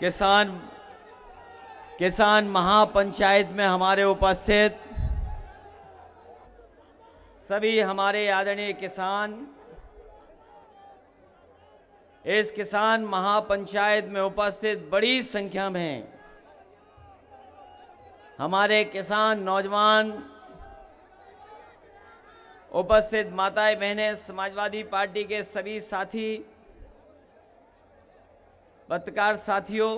किसान किसान महापंचायत में हमारे उपस्थित सभी हमारे आदरणीय किसान इस किसान महापंचायत में उपस्थित बड़ी संख्या में हमारे किसान नौजवान उपस्थित माताएं बहनें समाजवादी पार्टी के सभी साथी पत्रकार साथियों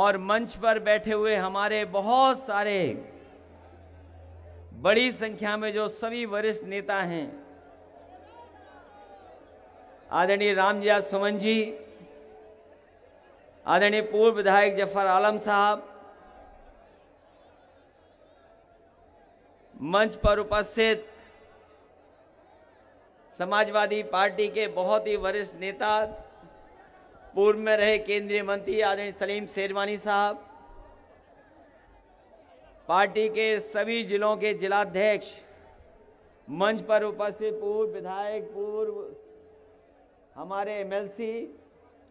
और मंच पर बैठे हुए हमारे बहुत सारे बड़ी संख्या में जो सभी वरिष्ठ नेता हैं आदरणीय रामजिया सुमन जी आदरणीय पूर्व विधायक जफर आलम साहब मंच पर उपस्थित समाजवादी पार्टी के बहुत ही वरिष्ठ नेता पूर्व में रहे केंद्रीय मंत्री आदरणीय सलीम शेरवानी साहब पार्टी के सभी जिलों के जिलाध्यक्ष मंच पर उपस्थित पूर्व विधायक पूर्व हमारे एमएलसी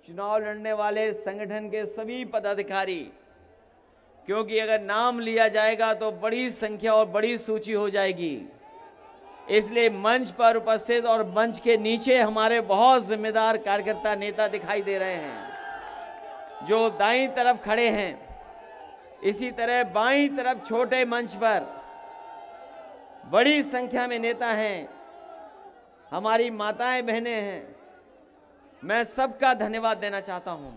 चुनाव लड़ने वाले संगठन के सभी पदाधिकारी क्योंकि अगर नाम लिया जाएगा तो बड़ी संख्या और बड़ी सूची हो जाएगी इसलिए मंच पर उपस्थित और मंच के नीचे हमारे बहुत जिम्मेदार कार्यकर्ता नेता दिखाई दे रहे हैं जो दाई तरफ खड़े हैं इसी तरह बाई तरफ छोटे मंच पर बड़ी संख्या में नेता हैं हमारी माताएं बहनें हैं मैं सबका धन्यवाद देना चाहता हूं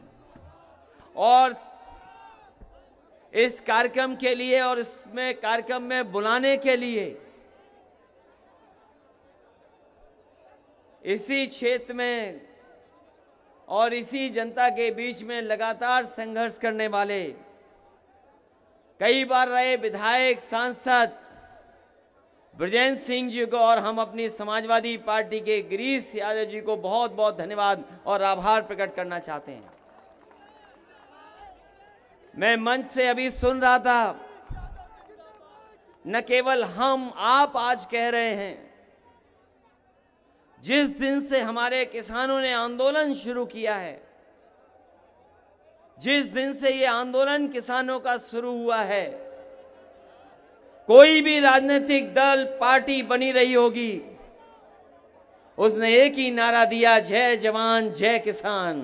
और इस कार्यक्रम के लिए और इसमें कार्यक्रम में बुलाने के लिए इसी क्षेत्र में और इसी जनता के बीच में लगातार संघर्ष करने वाले कई बार रहे विधायक सांसद ब्रजेंद्र सिंह जी को और हम अपनी समाजवादी पार्टी के गिरीश यादव जी को बहुत बहुत धन्यवाद और आभार प्रकट करना चाहते हैं मैं मंच से अभी सुन रहा था न केवल हम आप आज कह रहे हैं जिस दिन से हमारे किसानों ने आंदोलन शुरू किया है जिस दिन से ये आंदोलन किसानों का शुरू हुआ है कोई भी राजनीतिक दल पार्टी बनी रही होगी उसने एक ही नारा दिया जय जवान जय किसान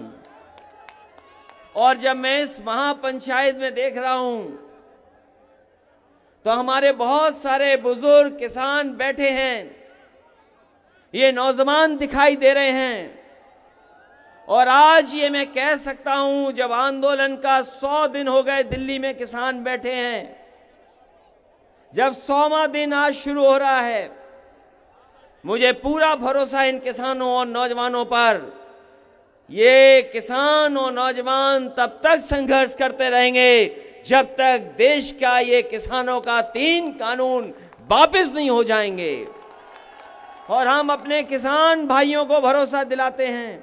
और जब मैं इस महापंचायत में देख रहा हूं तो हमारे बहुत सारे बुजुर्ग किसान बैठे हैं ये नौजवान दिखाई दे रहे हैं और आज ये मैं कह सकता हूं जब आंदोलन का सौ दिन हो गए दिल्ली में किसान बैठे हैं जब सौवा दिन आज शुरू हो रहा है मुझे पूरा भरोसा इन किसानों और नौजवानों पर ये किसान और नौजवान तब तक संघर्ष करते रहेंगे जब तक देश का ये किसानों का तीन कानून वापस नहीं हो जाएंगे और हम अपने किसान भाइयों को भरोसा दिलाते हैं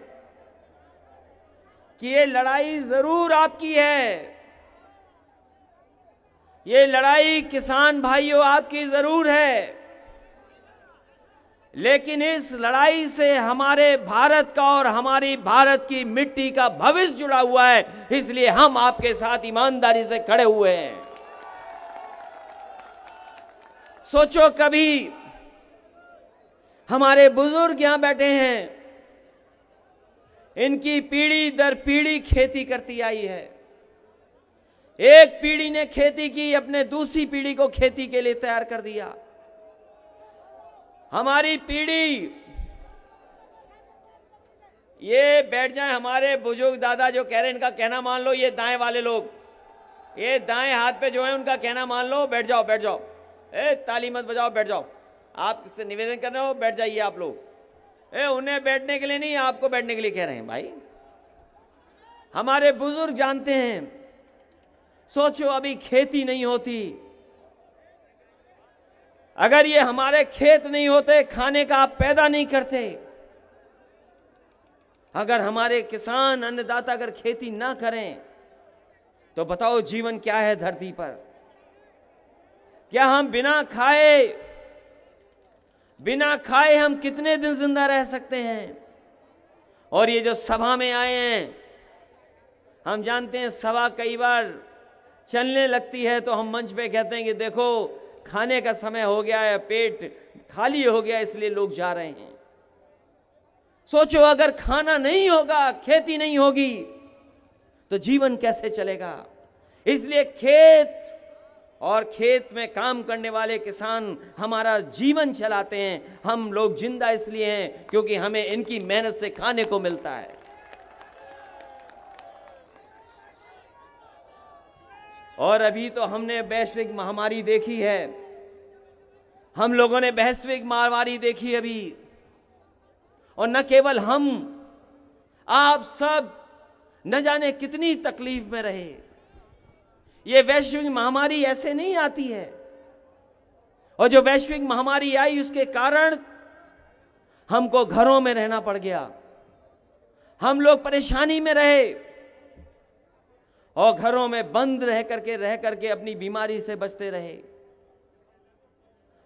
कि ये लड़ाई जरूर आपकी है ये लड़ाई किसान भाइयों आपकी जरूर है लेकिन इस लड़ाई से हमारे भारत का और हमारी भारत की मिट्टी का भविष्य जुड़ा हुआ है इसलिए हम आपके साथ ईमानदारी से खड़े हुए हैं सोचो कभी हमारे बुजुर्ग यहां बैठे हैं इनकी पीढ़ी दर पीढ़ी खेती करती आई है एक पीढ़ी ने खेती की अपने दूसरी पीढ़ी को खेती के लिए तैयार कर दिया हमारी पीढ़ी ये बैठ जाए हमारे बुजुर्ग दादा जो कह रहे हैं इनका कहना मान लो ये दाएं वाले लोग ये दाएं हाथ पे जो है उनका कहना मान लो बैठ जाओ बैठ जाओ ए ताली मत बजाओ बैठ जाओ आप किससे निवेदन कर रहे हो बैठ जाइए आप लोग ए उन्हें बैठने के लिए नहीं आपको बैठने के लिए कह रहे हैं भाई हमारे बुजुर्ग जानते हैं सोचो अभी खेती नहीं होती अगर ये हमारे खेत नहीं होते खाने का आप पैदा नहीं करते अगर हमारे किसान अन्नदाता अगर खेती ना करें तो बताओ जीवन क्या है धरती पर क्या हम बिना खाए बिना खाए हम कितने दिन जिंदा रह सकते हैं और ये जो सभा में आए हैं हम जानते हैं सभा कई बार चलने लगती है तो हम मंच पे कहते हैं कि देखो खाने का समय हो गया है पेट खाली हो गया इसलिए लोग जा रहे हैं सोचो अगर खाना नहीं होगा खेती नहीं होगी तो जीवन कैसे चलेगा इसलिए खेत और खेत में काम करने वाले किसान हमारा जीवन चलाते हैं हम लोग जिंदा इसलिए हैं क्योंकि हमें इनकी मेहनत से खाने को मिलता है और अभी तो हमने वैश्विक महामारी देखी है हम लोगों ने वैश्विक महामारी देखी अभी और न केवल हम आप सब न जाने कितनी तकलीफ में रहे ये वैश्विक महामारी ऐसे नहीं आती है और जो वैश्विक महामारी आई उसके कारण हमको घरों में रहना पड़ गया हम लोग परेशानी में रहे और घरों में बंद रह करके रह करके अपनी बीमारी से बचते रहे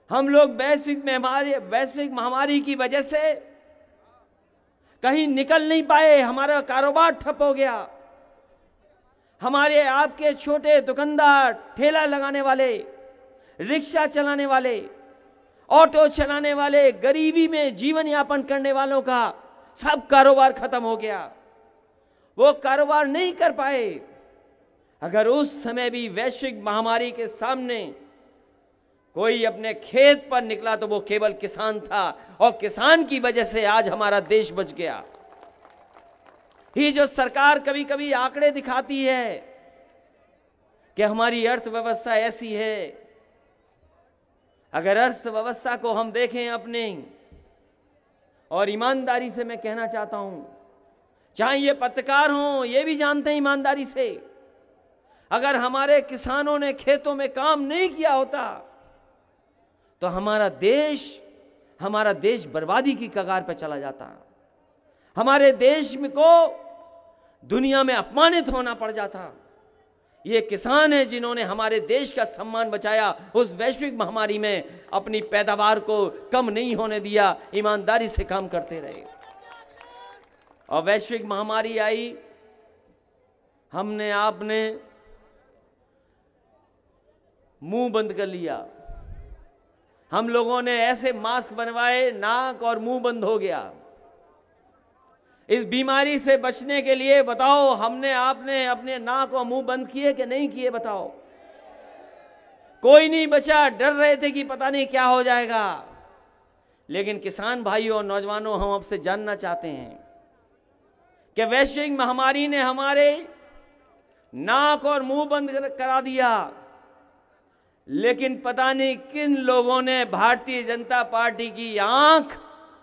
हम लोग वैश्विक महामारी वैश्विक महामारी की वजह से कहीं निकल नहीं पाए हमारा कारोबार ठप हो गया हमारे आपके छोटे दुकानदार ठेला लगाने वाले रिक्शा चलाने वाले ऑटो चलाने वाले गरीबी में जीवन यापन करने वालों का सब कारोबार खत्म हो गया वो कारोबार नहीं कर पाए अगर उस समय भी वैश्विक महामारी के सामने कोई अपने खेत पर निकला तो वो केवल किसान था और किसान की वजह से आज हमारा देश बच गया ये जो सरकार कभी कभी आंकड़े दिखाती है कि हमारी अर्थव्यवस्था ऐसी है अगर अर्थव्यवस्था को हम देखें अपने और ईमानदारी से मैं कहना चाहता हूं चाहे ये पत्रकार हो ये भी जानते हैं ईमानदारी से अगर हमारे किसानों ने खेतों में काम नहीं किया होता तो हमारा देश हमारा देश बर्बादी की कगार पर चला जाता हमारे देश में को दुनिया में अपमानित होना पड़ जाता ये किसान हैं जिन्होंने हमारे देश का सम्मान बचाया उस वैश्विक महामारी में अपनी पैदावार को कम नहीं होने दिया ईमानदारी से काम करते रहे और वैश्विक महामारी आई हमने आपने मुंह बंद कर लिया हम लोगों ने ऐसे मास्क बनवाए नाक और मुंह बंद हो गया इस बीमारी से बचने के लिए बताओ हमने आपने अपने नाक और मुंह बंद किए कि नहीं किए बताओ कोई नहीं बचा डर रहे थे कि पता नहीं क्या हो जाएगा लेकिन किसान भाइयों और नौजवानों हम आपसे जानना चाहते हैं कि वैश्विक महामारी ने हमारे नाक और मुंह बंद करा दिया लेकिन पता नहीं किन लोगों ने भारतीय जनता पार्टी की आंख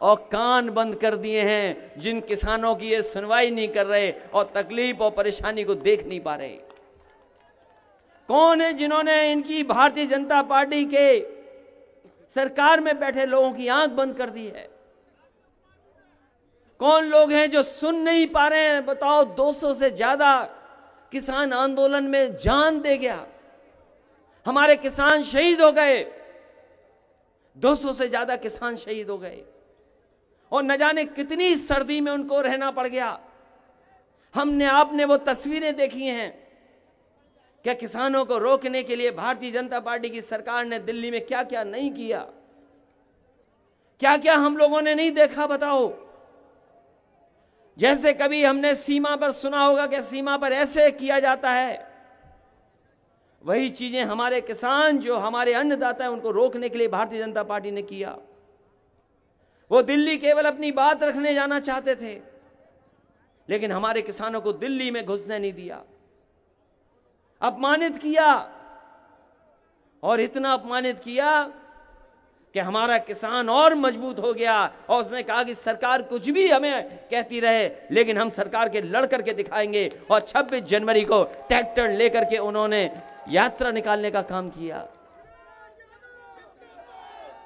और कान बंद कर दिए हैं जिन किसानों की ये सुनवाई नहीं कर रहे और तकलीफ और परेशानी को देख नहीं पा रहे कौन है जिन्होंने इनकी भारतीय जनता पार्टी के सरकार में बैठे लोगों की आंख बंद कर दी है कौन लोग हैं जो सुन नहीं पा रहे हैं बताओ 200 से ज्यादा किसान आंदोलन में जान दे गया हमारे किसान शहीद हो गए 200 से ज्यादा किसान शहीद हो गए और न जाने कितनी सर्दी में उनको रहना पड़ गया हमने आपने वो तस्वीरें देखी हैं क्या किसानों को रोकने के लिए भारतीय जनता पार्टी की सरकार ने दिल्ली में क्या क्या नहीं किया क्या क्या हम लोगों ने नहीं देखा बताओ जैसे कभी हमने सीमा पर सुना होगा कि सीमा पर ऐसे किया जाता है वही चीजें हमारे किसान जो हमारे अन्नदाता है उनको रोकने के लिए भारतीय जनता पार्टी ने किया वो दिल्ली केवल अपनी बात रखने जाना चाहते थे लेकिन हमारे किसानों को दिल्ली में घुसने नहीं दिया अपमानित किया और इतना अपमानित किया कि हमारा किसान और मजबूत हो गया और उसने कहा कि सरकार कुछ भी हमें कहती रहे लेकिन हम सरकार के लड़ करके दिखाएंगे और 26 जनवरी को ट्रैक्टर लेकर के उन्होंने यात्रा निकालने का काम किया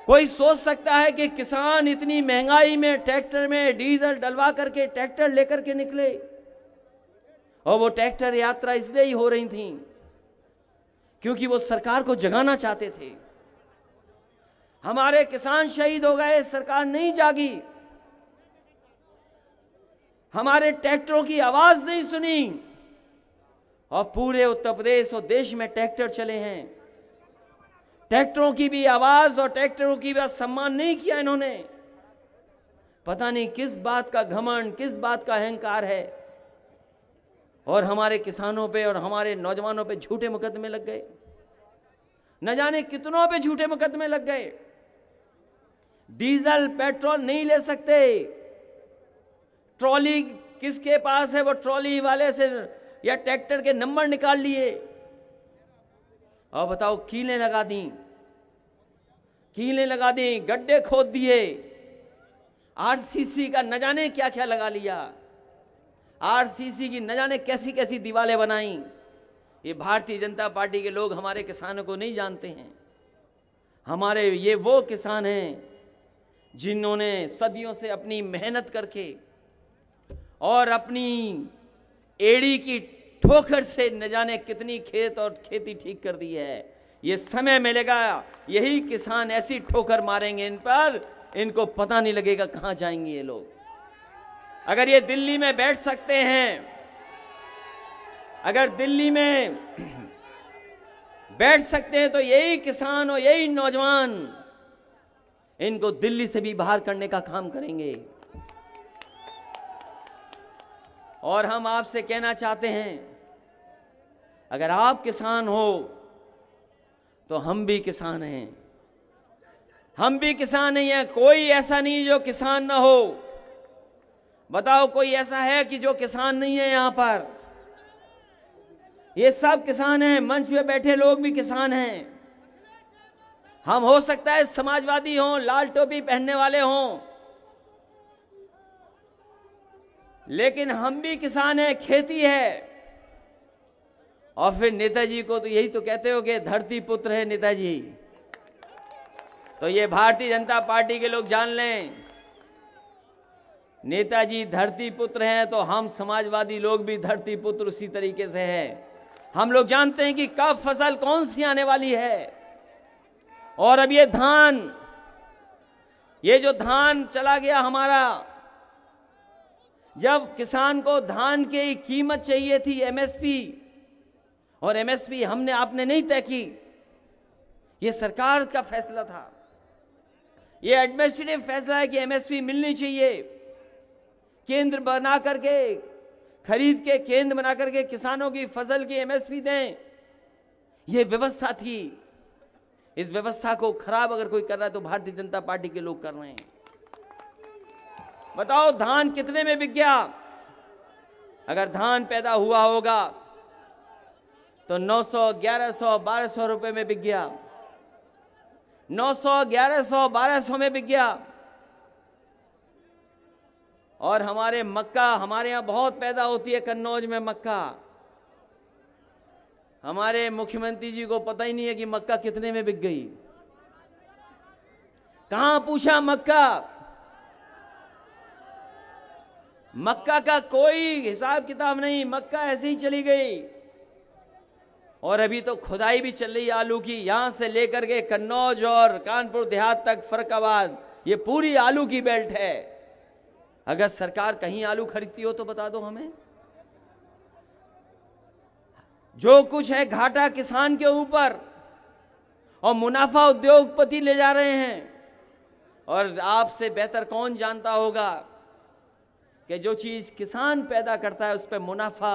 कोई सोच सकता है कि किसान इतनी महंगाई में ट्रैक्टर में डीजल डलवा करके ट्रैक्टर लेकर के निकले और वो ट्रैक्टर यात्रा इसलिए ही हो रही थी क्योंकि वो सरकार को जगाना चाहते थे हमारे किसान शहीद हो गए सरकार नहीं जागी हमारे ट्रैक्टरों की आवाज नहीं सुनी और पूरे उत्तर प्रदेश और देश में ट्रैक्टर चले हैं ट्रैक्टरों की भी आवाज और ट्रैक्टरों की भी सम्मान नहीं किया इन्होंने पता नहीं किस बात का घमंड किस बात का अहंकार है और हमारे किसानों पे और हमारे नौजवानों पे झूठे मुकदमे लग गए न जाने कितनों पे झूठे मुकदमे लग गए डीजल पेट्रोल नहीं ले सकते ट्रॉली किसके पास है वो ट्रॉली वाले से या ट्रैक्टर के नंबर निकाल लिए और बताओ कीलें लगा दी कीलें लगा दी गड्ढे खोद दिए आरसीसी का न जाने क्या क्या लगा लिया आरसीसी की न जाने कैसी कैसी दीवाले बनाई ये भारतीय जनता पार्टी के लोग हमारे किसानों को नहीं जानते हैं हमारे ये वो किसान हैं जिन्होंने सदियों से अपनी मेहनत करके और अपनी एड़ी की ठोकर से न जाने कितनी खेत और खेती ठीक कर दी है ये समय मिलेगा यही किसान ऐसी ठोकर मारेंगे इन पर इनको पता नहीं लगेगा कहां जाएंगे ये लोग अगर ये दिल्ली में बैठ सकते हैं अगर दिल्ली में बैठ सकते हैं तो यही किसान और यही नौजवान इनको दिल्ली से भी बाहर करने का काम करेंगे और हम आपसे कहना चाहते हैं अगर आप किसान हो तो हम भी किसान हैं हम भी किसान नहीं हैं कोई ऐसा नहीं जो किसान ना हो बताओ कोई ऐसा है कि जो किसान नहीं है यहां पर ये सब किसान हैं मंच पे बैठे लोग भी किसान हैं हम हो सकता है समाजवादी हों लाल टोपी पहनने वाले हों लेकिन हम भी किसान हैं खेती है और फिर नेताजी को तो यही तो कहते हो कि धरती पुत्र है नेताजी तो ये भारतीय जनता पार्टी के लोग जान लें नेताजी धरती पुत्र हैं तो हम समाजवादी लोग भी धरती पुत्र उसी तरीके से हैं हम लोग जानते हैं कि कब फसल कौन सी आने वाली है और अब ये धान ये जो धान चला गया हमारा जब किसान को धान की कीमत चाहिए थी एमएसपी और एमएसपी हमने आपने नहीं तय की यह सरकार का फैसला था यह एडमिनिस्ट्रेटिव फैसला है कि एमएसपी मिलनी चाहिए केंद्र बना करके खरीद के केंद्र बना करके किसानों की फसल की एमएसपी दें यह व्यवस्था थी इस व्यवस्था को खराब अगर कोई कर रहा है तो भारतीय जनता पार्टी के लोग कर रहे हैं बताओ धान कितने में बिक गया अगर धान पैदा हुआ होगा तो 900, 1100, 1200 रुपए में बिक गया 900, 1100, 1200 में बिक गया और हमारे मक्का हमारे यहां बहुत पैदा होती है कन्नौज में मक्का हमारे मुख्यमंत्री जी को पता ही नहीं है कि मक्का कितने में बिक गई कहा पूछा मक्का मक्का का कोई हिसाब किताब नहीं मक्का ऐसे ही चली गई और अभी तो खुदाई भी चल रही है आलू की यहाँ से लेकर के कन्नौज और कानपुर देहात तक फरकाबाद ये पूरी आलू की बेल्ट है अगर सरकार कहीं आलू खरीदती हो तो बता दो हमें जो कुछ है घाटा किसान के ऊपर और मुनाफा उद्योगपति ले जा रहे हैं और आपसे बेहतर कौन जानता होगा कि जो चीज़ किसान पैदा करता है उस पर मुनाफा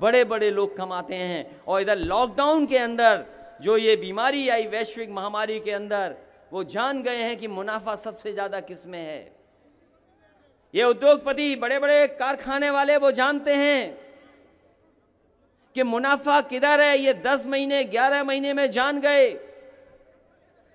बड़े बड़े लोग कमाते हैं और इधर लॉकडाउन के अंदर जो ये बीमारी आई वैश्विक महामारी के अंदर वो जान गए हैं कि मुनाफा सबसे ज़्यादा किस में है ये उद्योगपति बड़े बड़े कारखाने वाले वो जानते हैं कि मुनाफा किधर है ये दस महीने ग्यारह महीने में जान गए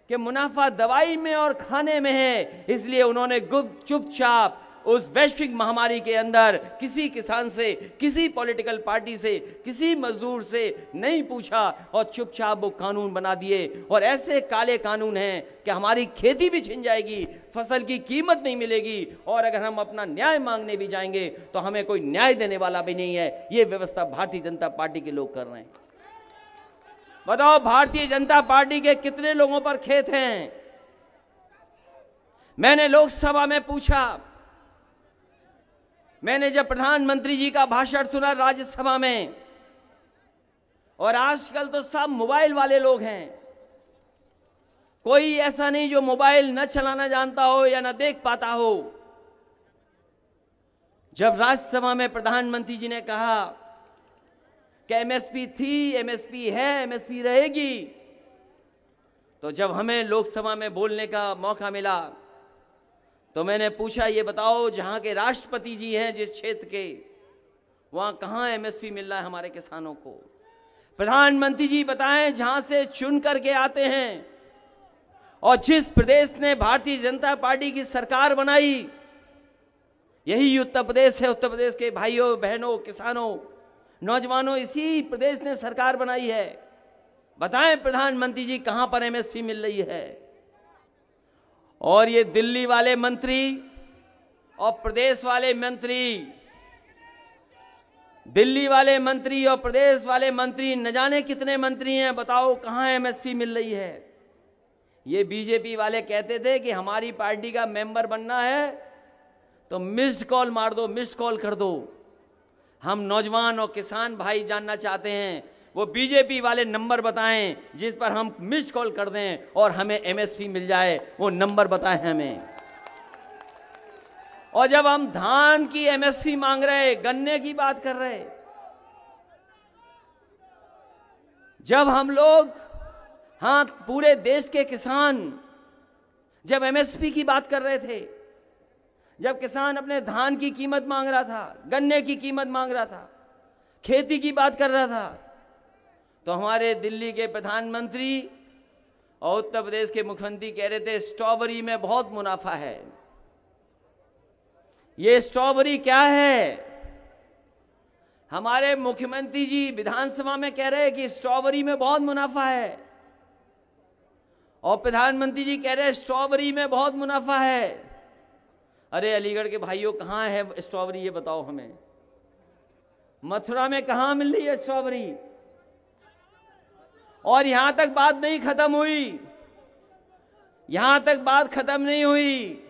कि मुनाफा दवाई में और खाने में है इसलिए उन्होंने गुप्त चुपचाप उस वैश्विक महामारी के अंदर किसी किसान से किसी पॉलिटिकल पार्टी से किसी मजदूर से नहीं पूछा और चुपचाप वो कानून बना दिए और ऐसे काले कानून हैं कि हमारी खेती भी छिन जाएगी फसल की कीमत नहीं मिलेगी और अगर हम अपना न्याय मांगने भी जाएंगे तो हमें कोई न्याय देने वाला भी नहीं है ये व्यवस्था भारतीय जनता पार्टी के लोग कर रहे हैं बताओ भारतीय जनता पार्टी के कितने लोगों पर खेत हैं मैंने लोकसभा में पूछा मैंने जब प्रधानमंत्री जी का भाषण सुना राज्यसभा में और आजकल तो सब मोबाइल वाले लोग हैं कोई ऐसा नहीं जो मोबाइल न चलाना जानता हो या न देख पाता हो जब राज्यसभा में प्रधानमंत्री जी ने कहा कि एमएसपी थी एमएसपी है एमएसपी रहेगी तो जब हमें लोकसभा में बोलने का मौका मिला तो मैंने पूछा ये बताओ जहां के राष्ट्रपति जी हैं जिस क्षेत्र के वहां कहा एमएसपी मिल रहा है हमारे किसानों को प्रधानमंत्री जी बताएं जहां से चुन करके आते हैं और जिस प्रदेश ने भारतीय जनता पार्टी की सरकार बनाई यही उत्तर प्रदेश है उत्तर प्रदेश के भाइयों बहनों किसानों नौजवानों इसी प्रदेश ने सरकार बनाई है बताएं प्रधानमंत्री जी कहां पर एमएसपी मिल रही है और ये दिल्ली वाले मंत्री और प्रदेश वाले मंत्री दिल्ली वाले मंत्री और प्रदेश वाले मंत्री न जाने कितने मंत्री हैं बताओ कहाँ एमएसपी मिल रही है ये बीजेपी वाले कहते थे कि हमारी पार्टी का मेंबर बनना है तो मिस्ड कॉल मार दो मिस्ड कॉल कर दो हम नौजवान और किसान भाई जानना चाहते हैं वो बीजेपी वाले नंबर बताएं जिस पर हम मिस कॉल कर दें और हमें एमएसपी मिल जाए वो नंबर बताएं हमें और जब हम धान की एमएसपी मांग रहे गन्ने की बात कर रहे जब हम लोग हां पूरे देश के किसान जब एमएसपी की बात कर रहे थे जब किसान अपने धान की कीमत मांग रहा था गन्ने की कीमत मांग रहा था खेती की बात कर रहा था तो हमारे दिल्ली के प्रधानमंत्री और उत्तर प्रदेश के मुख्यमंत्री कह रहे थे स्ट्रॉबेरी में बहुत मुनाफा है ये स्ट्रॉबेरी क्या है हमारे मुख्यमंत्री जी विधानसभा में कह रहे हैं कि स्ट्रॉबेरी में बहुत मुनाफा है और प्रधानमंत्री जी कह रहे हैं स्ट्रॉबेरी में बहुत मुनाफा है अरे अलीगढ़ के भाइयों कहाँ है स्ट्रॉबेरी ये बताओ हमें मथुरा में कहाँ मिल रही है स्ट्रॉबेरी और यहां तक बात नहीं खत्म हुई यहां तक बात खत्म नहीं हुई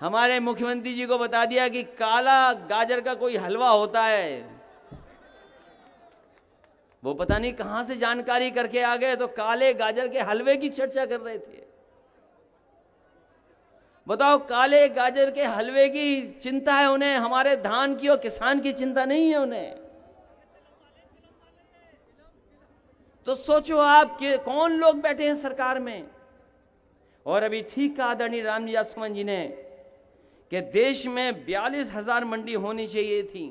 हमारे मुख्यमंत्री जी को बता दिया कि काला गाजर का कोई हलवा होता है वो पता नहीं कहां से जानकारी करके आ गए तो काले गाजर के हलवे की चर्चा कर रहे थे बताओ काले गाजर के हलवे की चिंता है उन्हें हमारे धान की और किसान की चिंता नहीं है उन्हें तो सोचो आप कि कौन लोग बैठे हैं सरकार में और अभी ठीक कहा आदरणीय रामजी आसमान जी ने कि देश में बयालीस हजार मंडी होनी चाहिए थी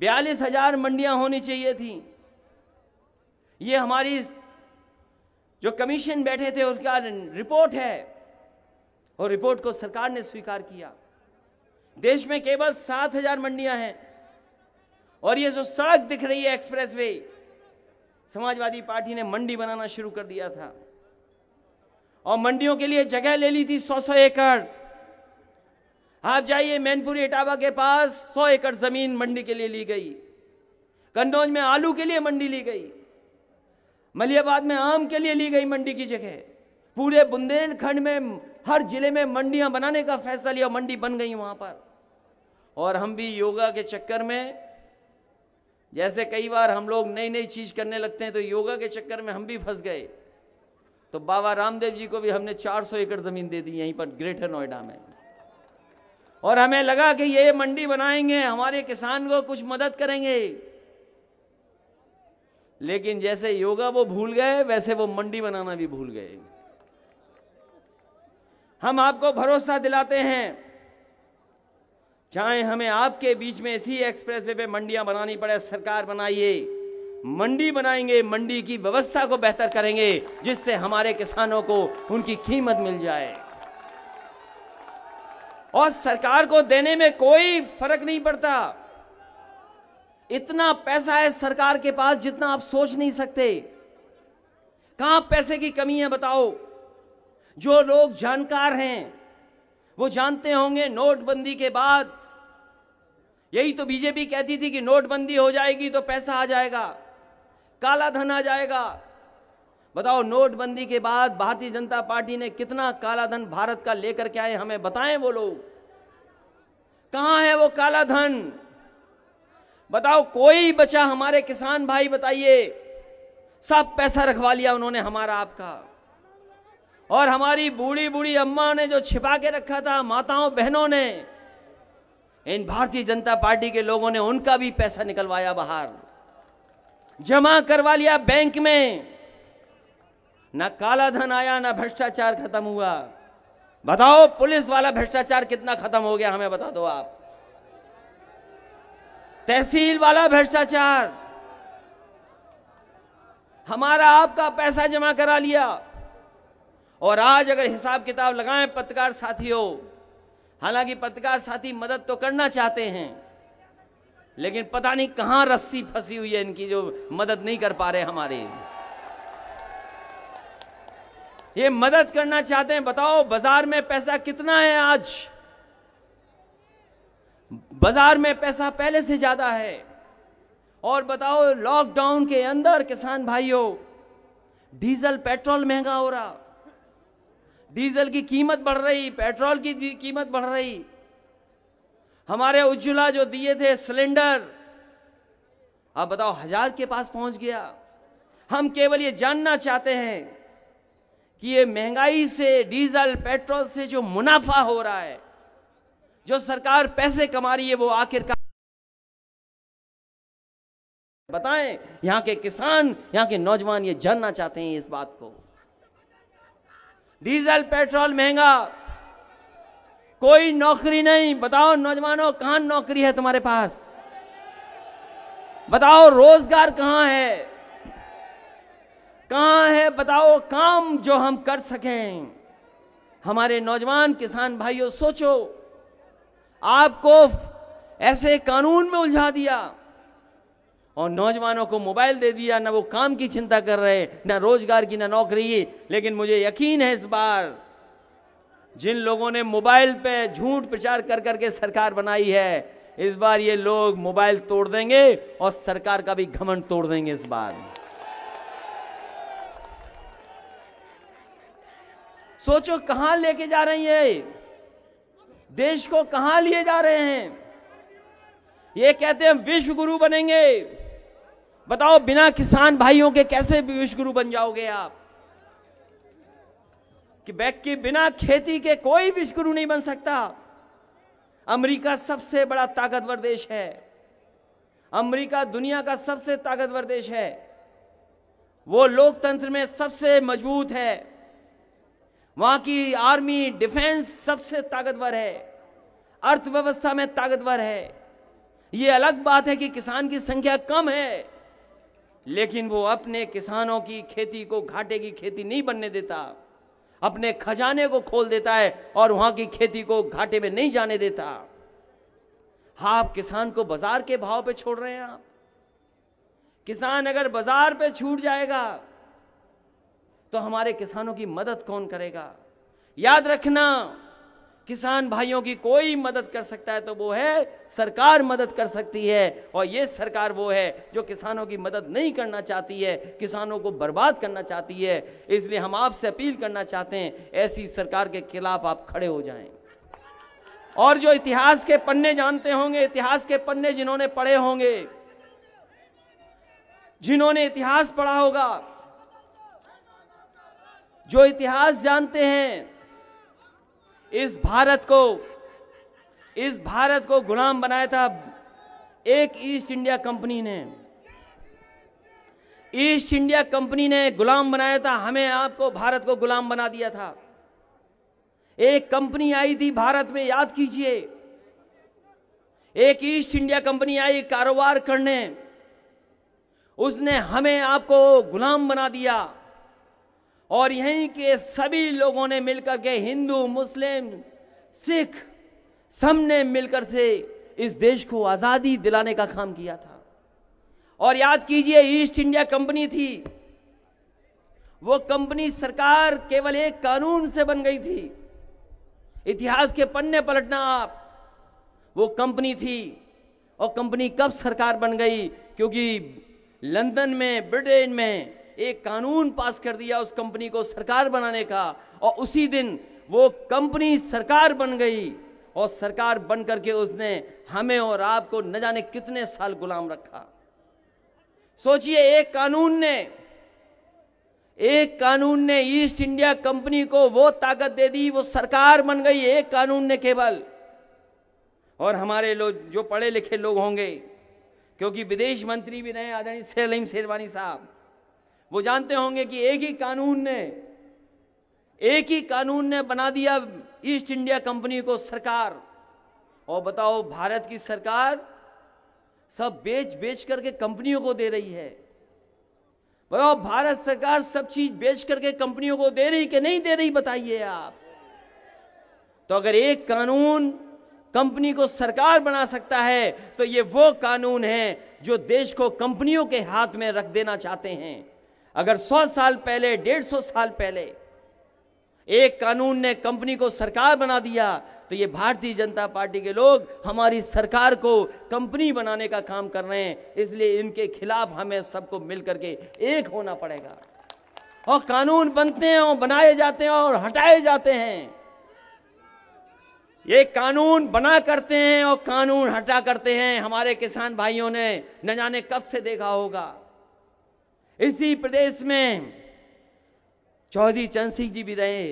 बयालीस हजार मंडियां होनी चाहिए थी ये हमारी जो कमीशन बैठे थे उसका रिपोर्ट है और रिपोर्ट को सरकार ने स्वीकार किया देश में केवल सात हजार मंडियां हैं और ये जो सड़क दिख रही है एक्सप्रेसवे समाजवादी पार्टी ने मंडी बनाना शुरू कर दिया था और मंडियों के लिए जगह ले ली थी सौ सौ एकड़ आप जाइए मैनपुरी इटावा के पास सौ एकड़ जमीन मंडी के लिए ली गई कन्नौज में आलू के लिए मंडी ली गई मलियाबाद में आम के लिए ली गई मंडी की जगह पूरे बुंदेलखंड में हर जिले में मंडियां बनाने का फैसला लिया मंडी बन गई वहां पर और हम भी योगा के चक्कर में जैसे कई बार हम लोग नई नई चीज़ करने लगते हैं तो योगा के चक्कर में हम भी फंस गए तो बाबा रामदेव जी को भी हमने 400 एकड़ ज़मीन दे दी यहीं पर ग्रेटर नोएडा में और हमें लगा कि ये मंडी बनाएंगे हमारे किसान को कुछ मदद करेंगे लेकिन जैसे योगा वो भूल गए वैसे वो मंडी बनाना भी भूल गए हम आपको भरोसा दिलाते हैं चाहे हमें आपके बीच में इसी एक्सप्रेस वे पे मंडियां बनानी पड़े सरकार बनाइए मंडी बनाएंगे मंडी की व्यवस्था को बेहतर करेंगे जिससे हमारे किसानों को उनकी कीमत मिल जाए और सरकार को देने में कोई फर्क नहीं पड़ता इतना पैसा है सरकार के पास जितना आप सोच नहीं सकते कहां पैसे की कमी है बताओ जो लोग जानकार हैं वो जानते होंगे नोटबंदी के बाद यही तो बीजेपी कहती थी कि नोटबंदी हो जाएगी तो पैसा आ जाएगा काला धन आ जाएगा बताओ नोटबंदी के बाद भारतीय जनता पार्टी ने कितना काला धन भारत का लेकर के आए हमें बताएं वो लोग कहाँ है वो काला धन बताओ कोई बचा हमारे किसान भाई बताइए सब पैसा रखवा लिया उन्होंने हमारा आपका और हमारी बूढ़ी बूढ़ी अम्मा ने जो छिपा के रखा था माताओं बहनों ने इन भारतीय जनता पार्टी के लोगों ने उनका भी पैसा निकलवाया बाहर जमा करवा लिया बैंक में ना काला धन आया ना भ्रष्टाचार खत्म हुआ बताओ पुलिस वाला भ्रष्टाचार कितना खत्म हो गया हमें बता दो आप तहसील वाला भ्रष्टाचार हमारा आपका पैसा जमा करा लिया और आज अगर हिसाब किताब लगाएं पत्रकार साथियों हालांकि पत्रकार साथी मदद तो करना चाहते हैं लेकिन पता नहीं कहां रस्सी फंसी हुई है इनकी जो मदद नहीं कर पा रहे हमारे ये मदद करना चाहते हैं बताओ बाजार में पैसा कितना है आज बाजार में पैसा पहले से ज्यादा है और बताओ लॉकडाउन के अंदर किसान भाइयों डीजल पेट्रोल महंगा हो रहा डीजल की कीमत बढ़ रही पेट्रोल की कीमत बढ़ रही हमारे उज्ज्वला जो दिए थे सिलेंडर आप बताओ हजार के पास पहुंच गया हम केवल ये जानना चाहते हैं कि ये महंगाई से डीजल पेट्रोल से जो मुनाफा हो रहा है जो सरकार पैसे कमा रही है वो आखिरकार बताएं यहाँ के किसान यहाँ के नौजवान ये जानना चाहते हैं इस बात को डीजल पेट्रोल महंगा कोई नौकरी नहीं बताओ नौजवानों कहां नौकरी है तुम्हारे पास बताओ रोजगार कहाँ है कहां है बताओ काम जो हम कर सकें हमारे नौजवान किसान भाइयों सोचो आपको ऐसे कानून में उलझा दिया और नौजवानों को मोबाइल दे दिया ना वो काम की चिंता कर रहे ना रोजगार की ना नौकरी लेकिन मुझे यकीन है इस बार जिन लोगों ने मोबाइल पे झूठ प्रचार कर करके सरकार बनाई है इस बार ये लोग मोबाइल तोड़ देंगे और सरकार का भी घमंड तोड़ देंगे इस बार सोचो कहां लेके जा रही है देश को कहां लिए जा रहे हैं ये कहते हैं विश्व गुरु बनेंगे बताओ बिना किसान भाइयों के कैसे विश्व गुरु बन जाओगे आप कि बैक बिना खेती के कोई विश्व गुरु नहीं बन सकता अमेरिका सबसे बड़ा ताकतवर देश है अमेरिका दुनिया का सबसे ताकतवर देश है वो लोकतंत्र में सबसे मजबूत है वहां की आर्मी डिफेंस सबसे ताकतवर है अर्थव्यवस्था में ताकतवर है ये अलग बात है कि किसान की संख्या कम है लेकिन वो अपने किसानों की खेती को घाटे की खेती नहीं बनने देता अपने खजाने को खोल देता है और वहां की खेती को घाटे में नहीं जाने देता हा आप किसान को बाजार के भाव पे छोड़ रहे हैं आप किसान अगर बाजार पे छूट जाएगा तो हमारे किसानों की मदद कौन करेगा याद रखना किसान भाइयों की कोई मदद कर सकता है तो वो है सरकार मदद कर सकती है और ये सरकार वो है जो किसानों की मदद नहीं करना चाहती है किसानों को बर्बाद करना चाहती है इसलिए हम आपसे अपील करना चाहते हैं ऐसी सरकार के खिलाफ आप खड़े हो जाएं और जो इतिहास के पन्ने जानते होंगे इतिहास के पन्ने जिन्होंने पढ़े होंगे जिन्होंने इतिहास पढ़ा होगा जो इतिहास जानते हैं इस भारत को इस भारत को गुलाम बनाया था एक ईस्ट इंडिया कंपनी ने ईस्ट इंडिया कंपनी ने गुलाम बनाया था हमें आपको भारत को गुलाम बना दिया था एक कंपनी आई थी भारत में याद कीजिए एक ईस्ट इंडिया कंपनी आई कारोबार करने उसने हमें आपको गुलाम बना दिया और यहीं के सभी लोगों ने मिलकर के हिंदू मुस्लिम सिख सब ने मिलकर से इस देश को आज़ादी दिलाने का काम किया था और याद कीजिए ईस्ट इंडिया कंपनी थी वो कंपनी सरकार केवल एक कानून से बन गई थी इतिहास के पन्ने पलटना आप वो कंपनी थी और कंपनी कब सरकार बन गई क्योंकि लंदन में ब्रिटेन में एक कानून पास कर दिया उस कंपनी को सरकार बनाने का और उसी दिन वो कंपनी सरकार बन गई और सरकार बन करके उसने हमें और आपको न जाने कितने साल गुलाम रखा सोचिए एक कानून ने एक कानून ने ईस्ट इंडिया कंपनी को वो ताकत दे दी वो सरकार बन गई एक कानून ने केवल और हमारे लोग जो पढ़े लिखे लोग होंगे क्योंकि विदेश मंत्री भी रहे आदरणीय सलीम शेरवानी साहब वो जानते होंगे कि एक ही कानून ने एक ही कानून ने बना दिया ईस्ट इंडिया कंपनी को सरकार और बताओ भारत की सरकार सब बेच बेच करके कंपनियों को दे रही है बताओ भारत सरकार सब चीज बेच करके कंपनियों को दे रही कि नहीं दे रही बताइए आप तो अगर एक कानून कंपनी को सरकार बना सकता है तो ये वो कानून है जो देश को कंपनियों के हाथ में रख देना चाहते हैं अगर सौ साल पहले डेढ़ सौ साल पहले एक कानून ने कंपनी को सरकार बना दिया तो ये भारतीय जनता पार्टी के लोग हमारी सरकार को कंपनी बनाने का काम कर रहे हैं इसलिए इनके खिलाफ हमें सबको मिलकर के एक होना पड़ेगा और कानून बनते हैं और बनाए जाते हैं और हटाए जाते हैं ये कानून बना करते हैं और कानून हटा करते हैं हमारे किसान भाइयों ने न जाने कब से देखा होगा इसी प्रदेश में चौधरी चंद सिंह जी भी रहे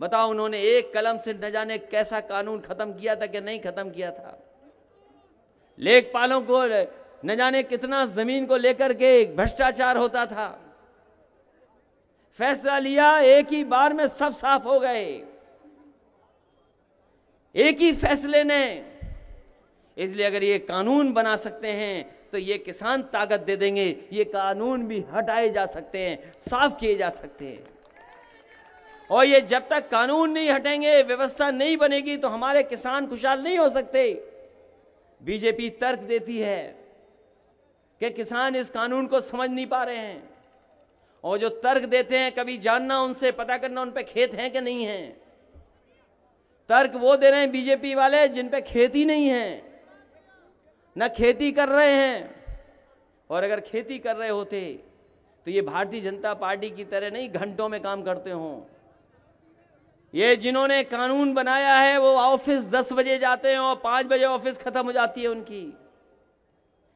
बताओ उन्होंने एक कलम से न जाने कैसा कानून खत्म किया था कि नहीं खत्म किया था लेखपालों को न जाने कितना जमीन को लेकर के भ्रष्टाचार होता था फैसला लिया एक ही बार में सब साफ हो गए एक ही फैसले ने इसलिए अगर ये कानून बना सकते हैं तो ये किसान ताकत दे देंगे ये कानून भी हटाए जा सकते हैं साफ किए जा सकते हैं और ये जब तक कानून नहीं हटेंगे व्यवस्था नहीं बनेगी तो हमारे किसान खुशहाल नहीं हो सकते बीजेपी तर्क देती है कि किसान इस कानून को समझ नहीं पा रहे हैं और जो तर्क देते हैं कभी जानना उनसे पता करना उन पर खेत हैं कि नहीं है तर्क वो दे रहे हैं बीजेपी वाले जिन पे खेत ही नहीं है न खेती कर रहे हैं और अगर खेती कर रहे होते तो ये भारतीय जनता पार्टी की तरह नहीं घंटों में काम करते हों ये जिन्होंने कानून बनाया है वो ऑफिस दस बजे जाते हैं और पांच बजे ऑफिस खत्म हो जाती है उनकी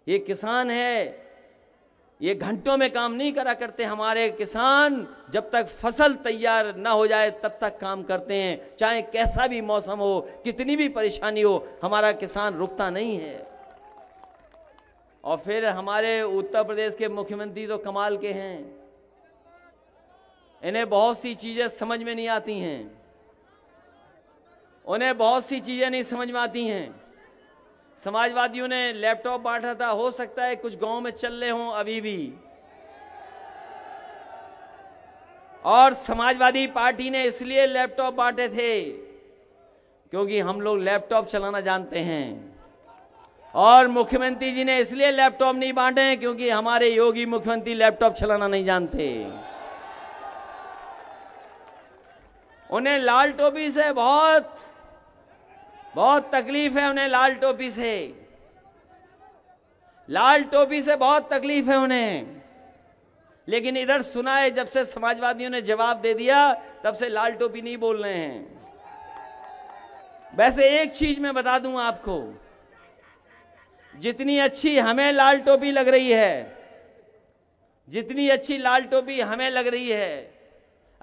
ये किसान है ये घंटों में काम नहीं करा करते हमारे किसान जब तक फसल तैयार ना हो जाए तब तक काम करते हैं चाहे कैसा भी मौसम हो कितनी भी परेशानी हो हमारा किसान रुकता नहीं है और फिर हमारे उत्तर प्रदेश के मुख्यमंत्री तो कमाल के हैं इन्हें बहुत सी चीज़ें समझ में नहीं आती हैं उन्हें बहुत सी चीज़ें नहीं समझ में आती हैं समाजवादियों ने लैपटॉप बांटा था हो सकता है कुछ गांव में चल रहे हों अभी भी और समाजवादी पार्टी ने इसलिए लैपटॉप बांटे थे क्योंकि हम लोग लैपटॉप चलाना जानते हैं और मुख्यमंत्री जी ने इसलिए लैपटॉप नहीं बांटे हैं क्योंकि हमारे योगी मुख्यमंत्री लैपटॉप चलाना नहीं जानते उन्हें लाल टोपी से बहुत बहुत तकलीफ है उन्हें लाल टोपी से लाल टोपी से बहुत तकलीफ है उन्हें लेकिन इधर सुना है जब से समाजवादियों ने जवाब दे दिया तब से लाल टोपी नहीं बोल रहे हैं वैसे एक चीज मैं बता दूं आपको जितनी अच्छी हमें लाल टोपी लग रही है जितनी अच्छी लाल टोपी हमें लग रही है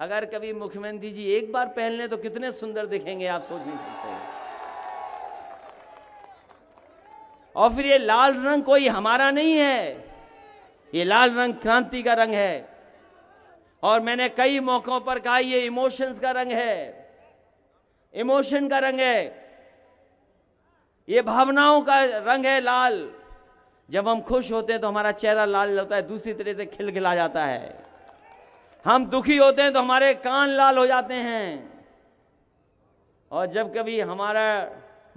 अगर कभी मुख्यमंत्री जी एक बार पहन लें तो कितने सुंदर दिखेंगे आप सोच नहीं सकते और फिर ये लाल रंग कोई हमारा नहीं है ये लाल रंग क्रांति का रंग है और मैंने कई मौकों पर कहा ये इमोशंस का रंग है इमोशन का रंग है ये भावनाओं का रंग है लाल जब हम खुश होते हैं तो हमारा चेहरा लाल होता है दूसरी तरह से खिलखिला जाता है हम दुखी होते हैं तो हमारे कान लाल हो जाते हैं और जब कभी हमारा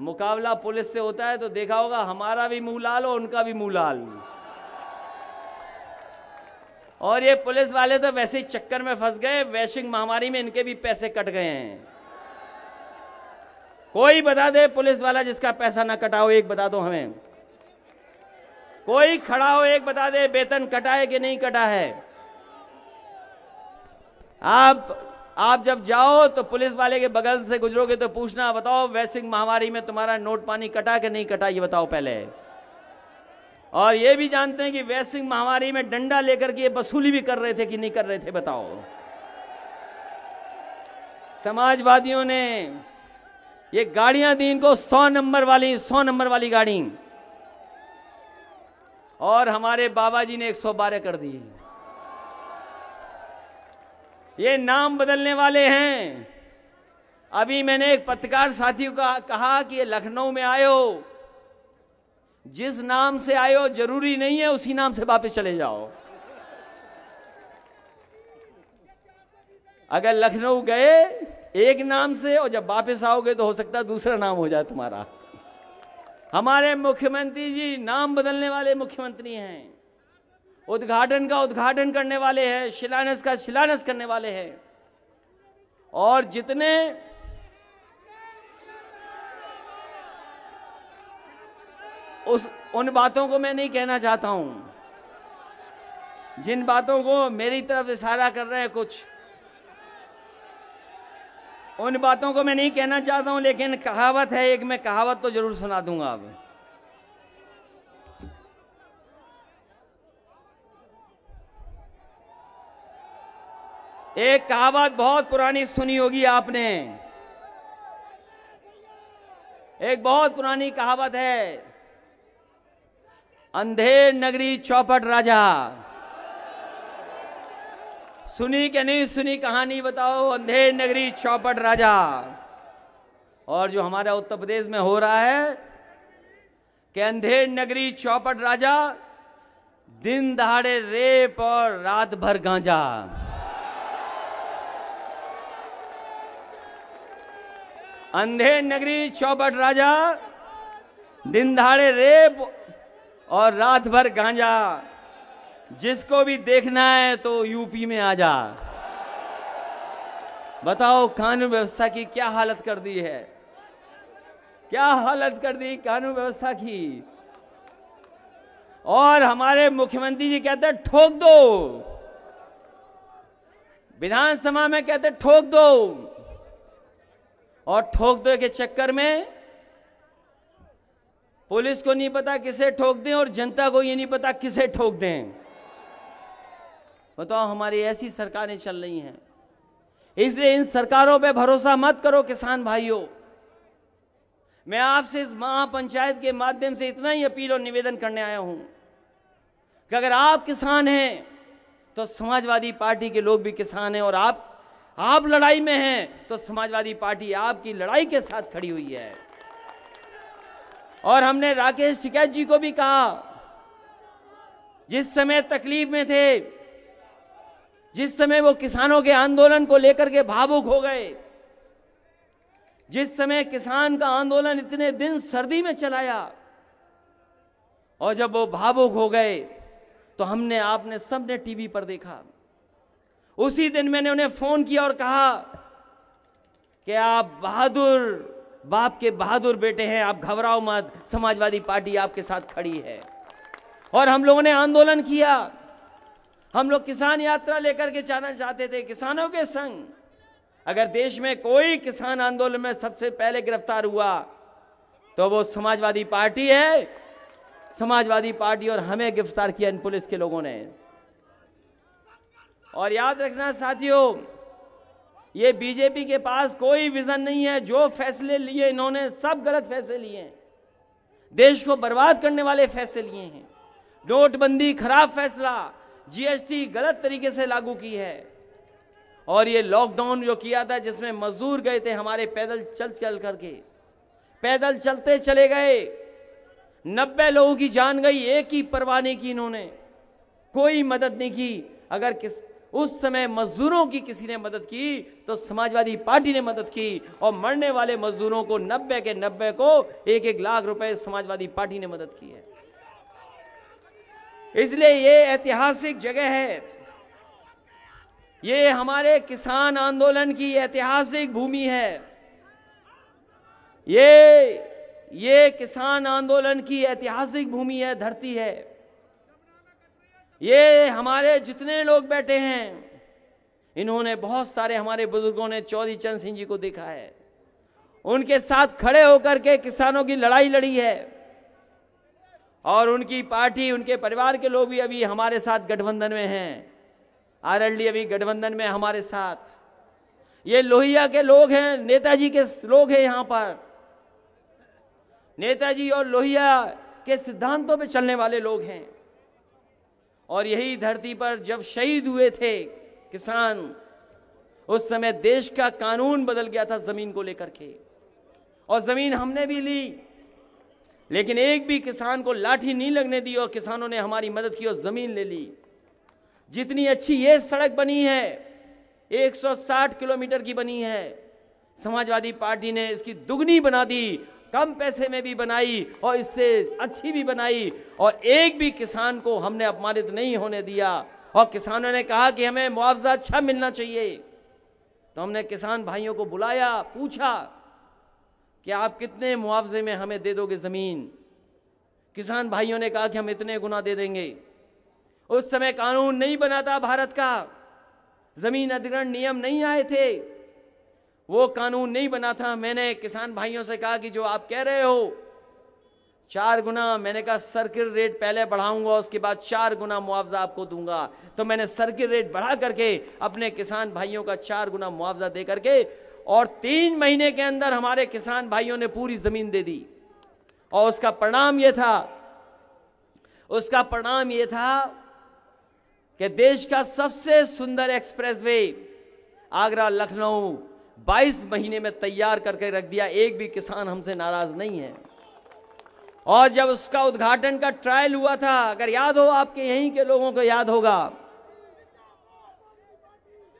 मुकाबला पुलिस से होता है तो देखा होगा हमारा भी मुंह लाल और उनका भी मुंह लाल और ये पुलिस वाले तो वैसे ही चक्कर में फंस गए वैश्विक महामारी में इनके भी पैसे कट गए हैं कोई बता दे पुलिस वाला जिसका पैसा ना कटाओ एक बता दो हमें कोई खड़ा हो एक बता दे वेतन कटा है कि नहीं कटा है आप आप जब जाओ तो पुलिस वाले के बगल से गुजरोगे तो पूछना बताओ वैश्विक महामारी में तुम्हारा नोट पानी कटा कि नहीं कटा ये बताओ पहले और ये भी जानते हैं कि वैश्विक महामारी में डंडा लेकर के ये वसूली भी कर रहे थे कि नहीं कर रहे थे बताओ समाजवादियों ने ये गाड़ियां दी इनको सौ नंबर वाली सौ नंबर वाली गाड़ी और हमारे बाबा जी ने एक सौ बारह कर दी ये नाम बदलने वाले हैं अभी मैंने एक पत्रकार साथियों का कहा कि ये लखनऊ में आयो जिस नाम से आयो जरूरी नहीं है उसी नाम से वापस चले जाओ अगर लखनऊ गए एक नाम से और जब वापस आओगे तो हो सकता है दूसरा नाम हो जाए तुम्हारा हमारे मुख्यमंत्री जी नाम बदलने वाले मुख्यमंत्री हैं उद्घाटन का उद्घाटन करने वाले हैं शिलान्यास का शिलान्यास करने वाले हैं और जितने उस उन बातों को मैं नहीं कहना चाहता हूं जिन बातों को मेरी तरफ इशारा कर रहे हैं कुछ उन बातों को मैं नहीं कहना चाहता हूं लेकिन कहावत है एक मैं कहावत तो जरूर सुना दूंगा आप एक कहावत बहुत पुरानी सुनी होगी आपने एक बहुत पुरानी कहावत है अंधेर नगरी चौपट राजा सुनी क्या नहीं सुनी कहानी बताओ अंधेर नगरी चौपट राजा और जो हमारा उत्तर प्रदेश में हो रहा है कि अंधेर नगरी चौपट राजा दिन दहाड़े रेप और रात भर गांजा अंधेर नगरी चौपट राजा दिन दहाड़े रेप और रात भर गांजा जिसको भी देखना है तो यूपी में आ जा बताओ कानून व्यवस्था की क्या हालत कर दी है क्या हालत कर दी कानून व्यवस्था की और हमारे मुख्यमंत्री जी कहते हैं ठोक दो विधानसभा में कहते ठोक दो और ठोक दो के चक्कर में पुलिस को नहीं पता किसे ठोक दें और जनता को ये नहीं पता किसे ठोक दें बताओ हमारी ऐसी सरकारें चल रही हैं इसलिए इन सरकारों पे भरोसा मत करो किसान भाइयों मैं आपसे इस महापंचायत के माध्यम से इतना ही अपील और निवेदन करने आया हूं कि अगर आप किसान हैं तो समाजवादी पार्टी के लोग भी किसान हैं और आप आप लड़ाई में हैं तो समाजवादी पार्टी आपकी लड़ाई के साथ खड़ी हुई है और हमने राकेश टिकैत जी को भी कहा जिस समय तकलीफ में थे जिस समय वो किसानों के आंदोलन को लेकर के भावुक हो गए जिस समय किसान का आंदोलन इतने दिन सर्दी में चलाया और जब वो भावुक हो गए तो हमने आपने सबने टीवी पर देखा उसी दिन मैंने उन्हें फोन किया और कहा कि आप बहादुर बाप के बहादुर बेटे हैं आप घबराओ मत समाजवादी पार्टी आपके साथ खड़ी है और हम लोगों ने आंदोलन किया हम लोग किसान यात्रा लेकर के जाना चाहते थे किसानों के संग अगर देश में कोई किसान आंदोलन में सबसे पहले गिरफ्तार हुआ तो वो समाजवादी पार्टी है समाजवादी पार्टी और हमें गिरफ्तार किया इन पुलिस के लोगों ने और याद रखना साथियों ये बीजेपी के पास कोई विजन नहीं है जो फैसले लिए इन्होंने सब गलत फैसले लिए हैं देश को बर्बाद करने वाले फैसले लिए हैं नोटबंदी खराब फैसला जीएसटी गलत तरीके से लागू की है और ये लॉकडाउन जो किया था जिसमें मजदूर गए थे हमारे पैदल चल चल करके पैदल चलते चले गए नब्बे लोगों की जान गई एक ही परवाह नहीं की इन्होंने कोई मदद नहीं की अगर किस उस समय मजदूरों की किसी ने मदद की तो समाजवादी पार्टी ने मदद की और मरने वाले मजदूरों को नब्बे के नब्बे को एक एक लाख रुपए समाजवादी पार्टी ने मदद की है इसलिए ये ऐतिहासिक जगह है ये हमारे किसान आंदोलन की ऐतिहासिक भूमि है ये ये किसान आंदोलन की ऐतिहासिक भूमि है धरती है ये हमारे जितने लोग बैठे हैं इन्होंने बहुत सारे हमारे बुजुर्गों ने चौधरी चंद सिंह जी को देखा है उनके साथ खड़े होकर के किसानों की लड़ाई लड़ी है और उनकी पार्टी उनके परिवार के लोग भी अभी हमारे साथ गठबंधन में हैं आरएलडी अभी गठबंधन में हमारे साथ ये लोहिया के लोग हैं नेताजी के लोग हैं यहाँ पर नेताजी और लोहिया के सिद्धांतों पे चलने वाले लोग हैं और यही धरती पर जब शहीद हुए थे किसान उस समय देश का कानून बदल गया था जमीन को लेकर के और जमीन हमने भी ली लेकिन एक भी किसान को लाठी नहीं लगने दी और किसानों ने हमारी मदद की और ज़मीन ले ली जितनी अच्छी ये सड़क बनी है 160 किलोमीटर की बनी है समाजवादी पार्टी ने इसकी दुगनी बना दी कम पैसे में भी बनाई और इससे अच्छी भी बनाई और एक भी किसान को हमने अपमानित नहीं होने दिया और किसानों ने कहा कि हमें मुआवजा अच्छा मिलना चाहिए तो हमने किसान भाइयों को बुलाया पूछा कि आप कितने मुआवजे में हमें दे दोगे ज़मीन किसान भाइयों ने कहा कि हम इतने गुना दे देंगे उस समय कानून नहीं बना था भारत का ज़मीन अधिग्रहण नियम नहीं आए थे वो कानून नहीं बना था मैंने किसान भाइयों से कहा कि जो आप कह रहे हो चार गुना मैंने कहा सर्किल रेट पहले बढ़ाऊंगा उसके बाद चार गुना मुआवजा आपको दूंगा तो मैंने सर्किल रेट बढ़ा करके अपने किसान भाइयों का चार गुना मुआवजा दे करके और तीन महीने के अंदर हमारे किसान भाइयों ने पूरी जमीन दे दी और उसका परिणाम यह था उसका परिणाम यह था कि देश का सबसे सुंदर एक्सप्रेसवे आगरा लखनऊ 22 महीने में तैयार करके रख दिया एक भी किसान हमसे नाराज नहीं है और जब उसका उद्घाटन का ट्रायल हुआ था अगर याद हो आपके यहीं के लोगों को याद होगा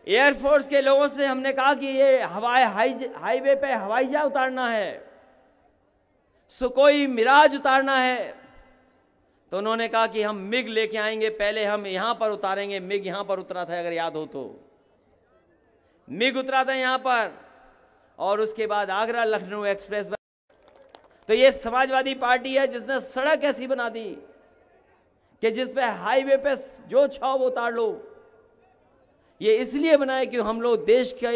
एयरफोर्स के लोगों से हमने कहा कि ये हवाई हाई हाईवे पे हवाई जहाज उतारना है सुकोई मिराज उतारना है तो उन्होंने कहा कि हम मिग लेके आएंगे पहले हम यहां पर उतारेंगे मिग यहां पर उतरा था अगर याद हो तो मिग उतरा था यहां पर और उसके बाद आगरा लखनऊ एक्सप्रेस तो ये समाजवादी पार्टी है जिसने सड़क ऐसी बना दी कि जिसपे हाईवे पे जो छाओ वो उतार लो ये इसलिए बनाए कि हम लोग देश के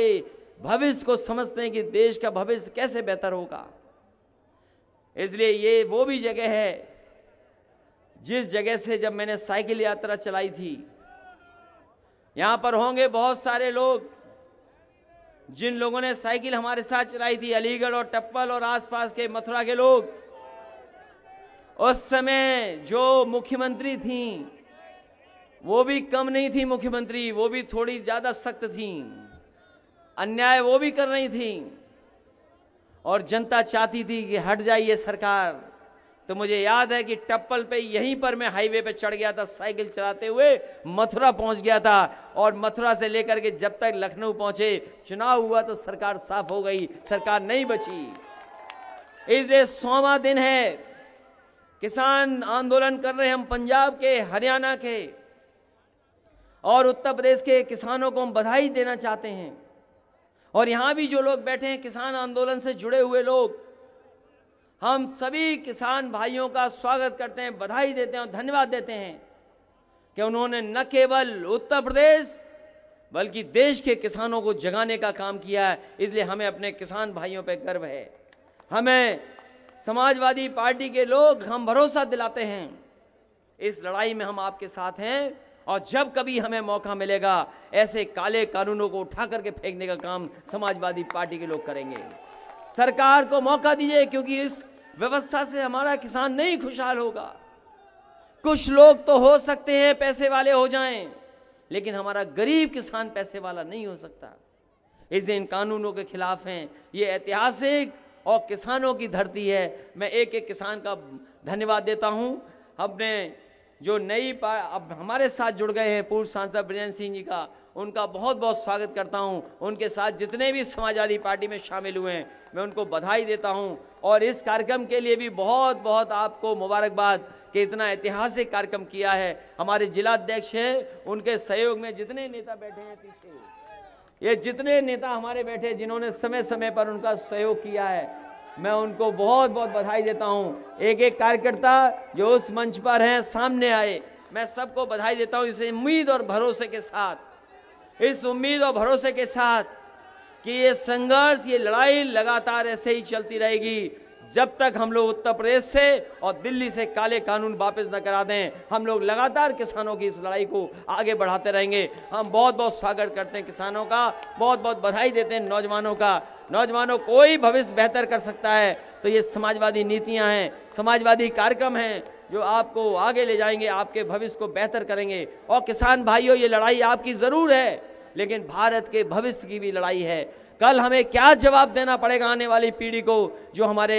भविष्य को समझते हैं कि देश का भविष्य कैसे बेहतर होगा इसलिए ये वो भी जगह है जिस जगह से जब मैंने साइकिल यात्रा चलाई थी यहां पर होंगे बहुत सारे लोग जिन लोगों ने साइकिल हमारे साथ चलाई थी अलीगढ़ और टप्पल और आसपास के मथुरा के लोग उस समय जो मुख्यमंत्री थीं वो भी कम नहीं थी मुख्यमंत्री वो भी थोड़ी ज़्यादा सख्त थी अन्याय वो भी कर रही थी और जनता चाहती थी कि हट जाइए सरकार तो मुझे याद है कि टप्पल पे यहीं पर मैं हाईवे पे चढ़ गया था साइकिल चलाते हुए मथुरा पहुंच गया था और मथुरा से लेकर के जब तक लखनऊ पहुंचे चुनाव हुआ तो सरकार साफ हो गई सरकार नहीं बची इसलिए सोवा दिन है किसान आंदोलन कर रहे हैं हम पंजाब के हरियाणा के और उत्तर प्रदेश के किसानों को हम बधाई देना चाहते हैं और यहाँ भी जो लोग बैठे हैं किसान आंदोलन से जुड़े हुए लोग हम सभी किसान भाइयों का स्वागत करते हैं बधाई देते हैं और धन्यवाद देते हैं कि उन्होंने न केवल उत्तर प्रदेश बल्कि देश के किसानों को जगाने का काम किया है इसलिए हमें अपने किसान भाइयों पर गर्व है हमें समाजवादी पार्टी के लोग हम भरोसा दिलाते हैं इस लड़ाई में हम आपके साथ हैं और जब कभी हमें मौका मिलेगा ऐसे काले कानूनों को उठा करके फेंकने का काम समाजवादी पार्टी के लोग करेंगे सरकार को मौका दीजिए क्योंकि इस व्यवस्था से हमारा किसान नहीं खुशहाल होगा कुछ लोग तो हो सकते हैं पैसे वाले हो जाएं, लेकिन हमारा गरीब किसान पैसे वाला नहीं हो सकता इस इन कानूनों के खिलाफ हैं ये ऐतिहासिक और किसानों की धरती है मैं एक एक किसान का धन्यवाद देता हूँ हमने जो नई अब हमारे साथ जुड़ गए हैं पूर्व सांसद ब्रजेंद्र सिंह जी का उनका बहुत बहुत स्वागत करता हूं उनके साथ जितने भी समाजवादी पार्टी में शामिल हुए हैं मैं उनको बधाई देता हूं और इस कार्यक्रम के लिए भी बहुत बहुत आपको मुबारकबाद कि इतना ऐतिहासिक कार्यक्रम किया है हमारे जिलाध्यक्ष हैं उनके सहयोग में जितने नेता बैठे हैं पीछे ये जितने नेता हमारे बैठे जिन्होंने समय समय पर उनका सहयोग किया है मैं उनको बहुत बहुत बधाई देता हूँ एक एक कार्यकर्ता जो उस मंच पर हैं सामने आए मैं सबको बधाई देता हूँ इस उम्मीद और भरोसे के साथ इस उम्मीद और भरोसे के साथ कि ये संघर्ष ये लड़ाई लगातार ऐसे ही चलती रहेगी जब तक हम लोग उत्तर प्रदेश से और दिल्ली से काले कानून वापस न करा दें हम लोग लगातार किसानों की इस लड़ाई को आगे बढ़ाते रहेंगे हम बहुत बहुत स्वागत करते हैं किसानों का बहुत बहुत बधाई देते हैं नौजवानों का नौजवानों कोई भविष्य बेहतर कर सकता है तो ये समाजवादी नीतियाँ हैं समाजवादी कार्यक्रम हैं जो आपको आगे ले जाएंगे आपके भविष्य को बेहतर करेंगे और किसान भाइयों ये लड़ाई आपकी ज़रूर है लेकिन भारत के भविष्य की भी लड़ाई है कल हमें क्या जवाब देना पड़ेगा आने वाली पीढ़ी को जो हमारे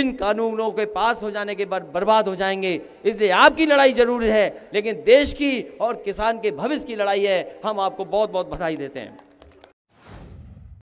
इन कानूनों के पास हो जाने के बाद बर्बाद हो जाएंगे इसलिए आपकी लड़ाई जरूर है लेकिन देश की और किसान के भविष्य की लड़ाई है हम आपको बहुत बहुत बधाई देते हैं